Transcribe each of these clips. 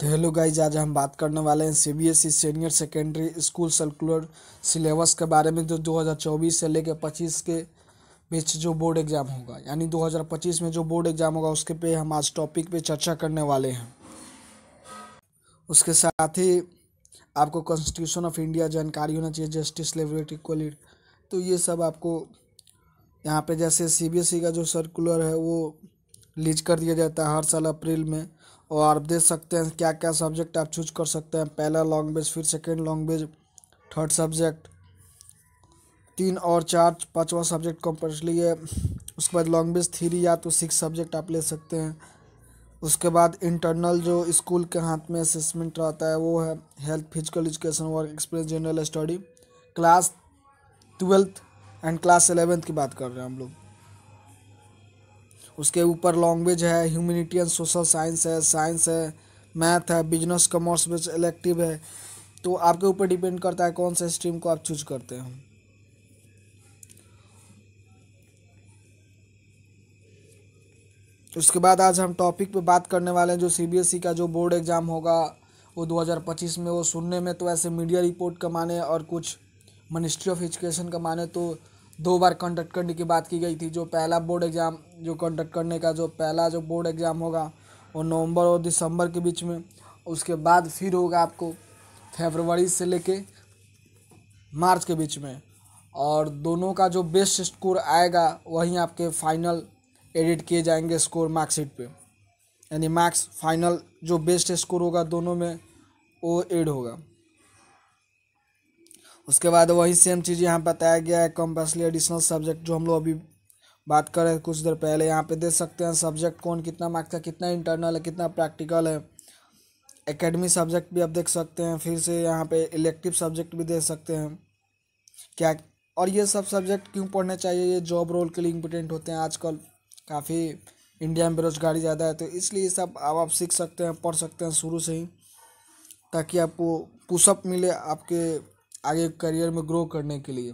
तो hello guys आज हम बात करने वाले हैं C B S E senior secondary school circular syllabus के बारे में जो 2024 से लेकर 25 के बीच जो बोर्ड एग्ज़ाम होगा यानी 2025 में जो बोर्ड एग्ज़ाम होगा उसके पे हम आज टॉपिक पे चर्चा करने वाले हैं उसके साथ ही आपको कॉन्स्टिट्यूशन ऑफ इंडिया जानकारी होना चाहिए जस्टिस लेबरेट इक्वलिटी तो ये सब आपको यहाँ पे जैसे ई e का जो सर्कुलर है वो लीज कर दिया जाता है हर साल अप्रैल में और आप देख सकते हैं क्या क्या सब्जेक्ट आप चूज कर सकते हैं पहला लैंग्वेज फिर सेकेंड लैंग्वेज थर्ड सब्जेक्ट तीन और चार पाँचवा सब्जेक्ट कंपल्सरी है उसके बाद लैंग्वेज थ्री या तो सिक्स सब्जेक्ट आप ले सकते हैं उसके बाद इंटरनल जो स्कूल के हाथ में असेसमेंट रहता है वो है health physical education work experience general study class twelfth and class eleventh की बात कर रहे हैं हम लोग उसके ऊपर लैंग्वेज है ह्यूमिनिटी एंड सोशल साइंस है साइंस है मैथ है बिजनेस कॉमर्स में इलेक्टिव है तो आपके ऊपर डिपेंड करता है कौन से स्ट्रीम को आप चूज करते हैं उसके बाद आज हम टॉपिक पे बात करने वाले हैं जो सीबीएसई e का जो बोर्ड एग्ज़ाम होगा वो 2025 में वो सुनने में तो ऐसे मीडिया रिपोर्ट का माने और कुछ मिनिस्ट्री ऑफ एजुकेशन का माने तो दो बार कंडक्ट करने की बात की गई थी जो पहला बोर्ड एग्ज़ाम जो कंडक्ट करने का जो पहला जो बोर्ड एग्ज़ाम होगा वो नवंबर और दिसंबर के बीच में उसके बाद फिर होगा आपको फेबरवरी से लेके मार्च के बीच में और दोनों का जो बेस्ट स्कोर आएगा वहीं आपके फाइनल एडिट किए जाएंगे स्कोर मार्कशीट पे यानी मार्क्स फाइनल जो बेस्ट स्कोर होगा दोनों में वो एड होगा उसके बाद वही सेम चीज़ यहाँ बताया गया है कंपल्सरी एडिशनल सब्जेक्ट जो हम लोग अभी बात करें कुछ देर पहले यहाँ पे देख सकते हैं सब्जेक्ट कौन कितना मार्क्स का कितना इंटरनल है कितना प्रैक्टिकल है एकेडमी सब्जेक्ट भी आप देख सकते हैं फिर से यहाँ पे इलेक्टिव सब्जेक्ट भी देख सकते हैं क्या और ये सब सब्जेक्ट क्यों पढ़ने चाहिए ये जॉब रोल के लिए इम्पोर्टेंट होते हैं आजकल काफ़ी इंडिया में बेरोजगारी ज़्यादा है तो इसलिए सब अब आप सीख सकते हैं पढ़ सकते हैं शुरू से ही ताकि आपको पुशअप मिले आपके आगे करियर में ग्रो करने के लिए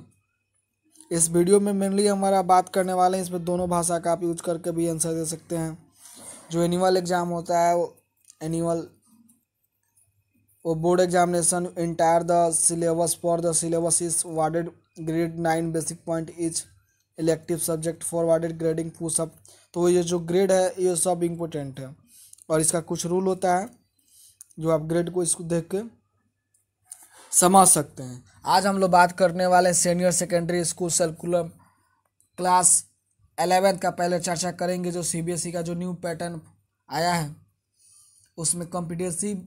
इस वीडियो में मेनली हमारा बात करने वाले हैं इसमें दोनों भाषा का आप यूज करके भी आंसर दे सकते हैं जो एनुअल एग्ज़ाम होता है वो एनुअल वो board examination entire the syllabus for the syllabus is awarded grade nine basic point is elective subject for awarded grading push up तो ये जो ग्रेड है ये सब इम्पोर्टेंट है और इसका कुछ रूल होता है जो आप ग्रेड को इसको देख के समझ सकते हैं आज हम लोग बात करने वाले senior secondary school curriculum class eleventh का पहले चर्चा करेंगे जो सीबीएसई e का जो न्यू पैटर्न आया है उसमें competitive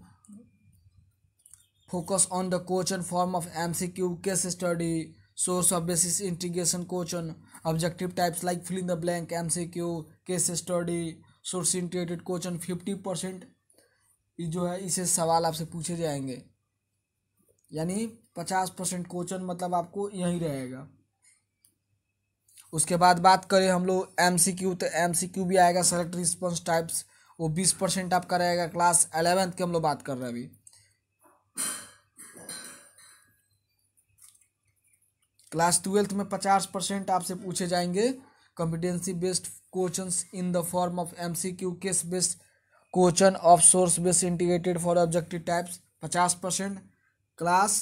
focus on the question form of M C Q case study source of basis integration question objective types like filling the blank M C Q case study source integrated question fifty percent जो है इसे सवाल आपसे पूछे जाएंगे यानी पचास percent question मतलब आपको यही रहेगा उसके बाद बात करें हम लोग एम सी क्यू तो एम सी क्यू भी आएगा सेलेक्ट रिस्पॉन्स टाइप्स वो बीस परसेंट आपका रहेगा क्लास एलेवेंथ की हम लोग बात कर रहे हैं अभी क्लास ट्वेल्थ में पचास परसेंट आपसे पूछे जाएंगे competency based question in the form of M C Q case based question of source based integrated for objective types पचास परसेंट क्लास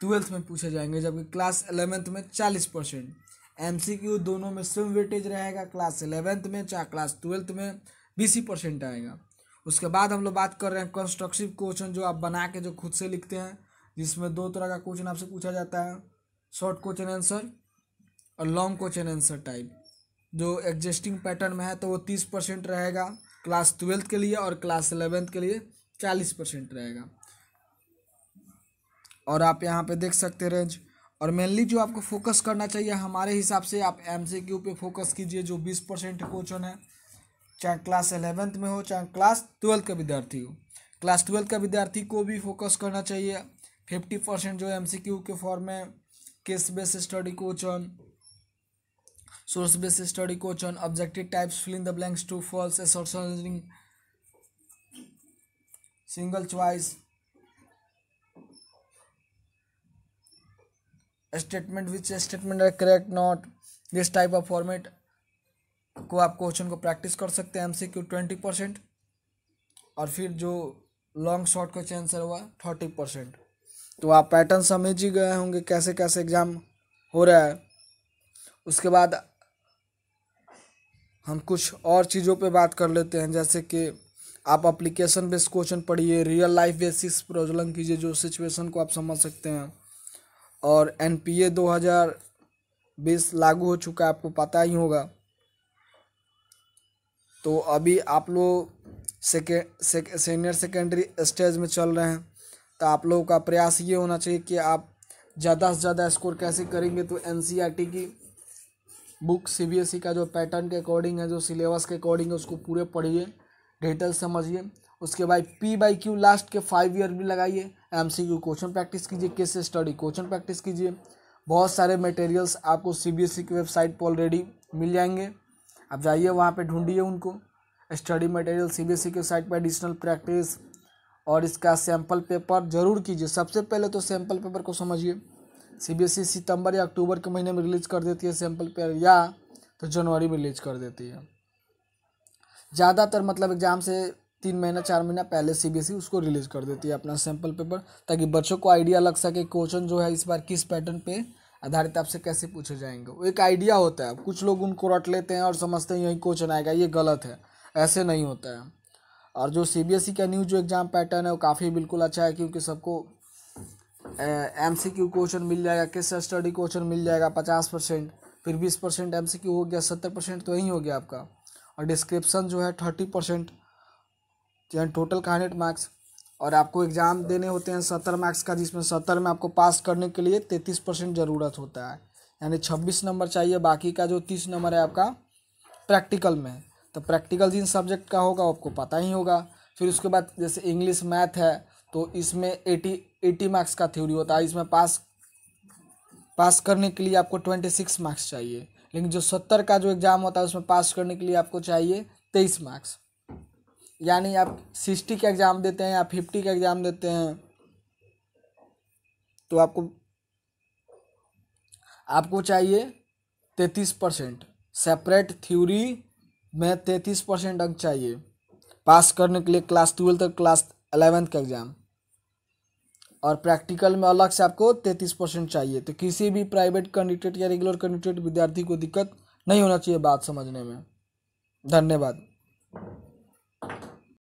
ट्वेल्थ में पूछे जाएंगे जबकि क्लास एलेवेंथ में चालीस परसेंट एम दोनों में सेम वेटेज रहेगा क्लास एलेवेंथ में चाहे क्लास ट्वेल्थ में बीस ही परसेंट आएगा उसके बाद हम लोग बात कर रहे हैं कंस्ट्रक्टिव क्वेश्चन जो आप बना के जो खुद से लिखते हैं जिसमें दो तरह का क्वेश्चन आपसे पूछा जाता है शॉर्ट क्वेश्चन आंसर और लॉन्ग क्वेश्चन आंसर टाइप जो एग्जिस्टिंग पैटर्न में है तो वो तीस परसेंट रहेगा क्लास ट्वेल्थ के लिए और क्लास एलेवेंथ के लिए चालीस परसेंट रहेगा और आप यहाँ पे देख सकते रेंज और मेनली जो आपको फोकस करना चाहिए हमारे हिसाब से आप एम सी क्यू पे फोकस कीजिए जो बीस परसेंट क्वेश्चन है चाहे क्लास एलेवेंथ में हो चाहे क्लास ट्वेल्थ का विद्यार्थी हो क्लास ट्वेल्थ का विद्यार्थी को भी फोकस करना चाहिए फिफ्टी परसेंट जो एम सी क्यू के फॉर्म में case base study question source base study question objective types filling the blanks true false assertion reasoning single choice statement which statement are correct not this type of format को आप question को practice कर सकते हैं MCQ twenty percent और फिर जो long short का आंसर हुआ थर्टी परसेंट तो आप पैटर्न समझ ही गए होंगे कैसे कैसे एग्ज़ाम हो रहा है उसके बाद हम कुछ और चीज़ों पे बात कर लेते हैं जैसे कि आप अप्लीकेशन बेस्ड क्वेश्चन पढ़िए रियल लाइफ बेसिस प्रॉब्लम कीजिए जो सिचुएशन को आप समझ सकते हैं और एनपीए 2020 लागू हो चुका है आपको पता ही होगा तो अभी आप लोग सेके, से, सेकेंडरी स्टेज में चल रहे हैं तो आप लोगों का प्रयास ये होना चाहिए कि आप ज़्यादा से ज़्यादा स्कोर कैसे करेंगे तो एन e की बुक सी e का जो पैटर्न के अकॉर्डिंग है जो सिलेबस के अकॉर्डिंग है उसको पूरे पढ़िए डिटेल समझिए उसके बाद पी बाई क्यू लास्ट के फाइव ईयर भी लगाइए M C Q question practice कीजिए केस स्टडी क्वेश्चन प्रैक्टिस कीजिए बहुत सारे मटेरियल्स आपको सी बी एस ई की वेबसाइट पर ऑलरेडी मिल जाएंगे आप जाइए वहाँ पर ढूंढिए उनको study material C B S E की वेबसाइट पर एडिशनल प्रैक्टिस और इसका सैम्पल पेपर जरूर कीजिए सबसे पहले तो सैम्पल पेपर को समझिए सी बी एस ई सितंबर या अक्टूबर के महीने में रिलीज कर देती है सैम्पल पेपर या तो जनवरी में रिलीज कर देती है ज़्यादातर मतलब एग्ज़ाम से तीन महीना चार महीना पहले सीबीएसई उसको रिलीज़ कर देती है अपना सैम्पल पेपर ताकि बच्चों को आइडिया लग सके क्वेश्चन जो है इस बार किस पैटर्न पे आधारित आपसे कैसे पूछे जाएंगे वो एक आइडिया होता है कुछ लोग उनको रट लेते हैं और समझते हैं यही क्वेश्चन आएगा ये गलत है ऐसे नहीं होता है और जो सी बी एस ई का न्यू जो एग्ज़ाम पैटर्न है वो काफ़ी बिल्कुल अच्छा है क्योंकि सबको एम सी क्यू क्वेश्चन मिल जाएगा किस स्टडी क्वेश्चन मिल जाएगा पचास परसेंट फिर बीस परसेंट एम सी क्यू हो गया सत्तर परसेंट तो यही हो गया आपका और डिस्क्रिप्सन जो है थर्टी परसेंट तो टोटल का हंड्रेड मार्क्स और आपको एग्ज़ाम देने होते हैं सत्तर मार्क्स का जिसमें सत्तर में आपको पास करने के लिए तैंतीस परसेंट ज़रूरत होता है यानी छब्बीस नंबर चाहिए बाकी का जो तीस नंबर है आपका प्रैक्टिकल में तो प्रैक्टिकल जिन सब्जेक्ट का होगा आपको पता ही होगा फिर उसके बाद जैसे इंग्लिश मैथ है तो इसमें एटी एटी मार्क्स का थ्योरी होता है इसमें पास पास करने के लिए आपको ट्वेंटी सिक्स मार्क्स चाहिए लेकिन जो सत्तर का जो एग्ज़ाम होता है उसमें पास करने के लिए आपको चाहिए तेईस मार्क्स यानी आप सिक्सटी का एग्ज़ाम देते हैं या फिफ्टी का एग्ज़ाम देते हैं तो आपको आपको चाहिए तैतीस परसेंट सेपरेट थ्योरी में तैतीस परसेंट अंक चाहिए पास करने के लिए क्लास ट्वेल्थ और क्लास अलेवेंथ का एग्ज़ाम और प्रैक्टिकल में अलग से आपको तैतीस परसेंट चाहिए तो किसी भी प्राइवेट कैंडिडेट या रेगुलर कैंडिडेट विद्यार्थी को दिक्कत नहीं होना चाहिए बात समझने में धन्यवाद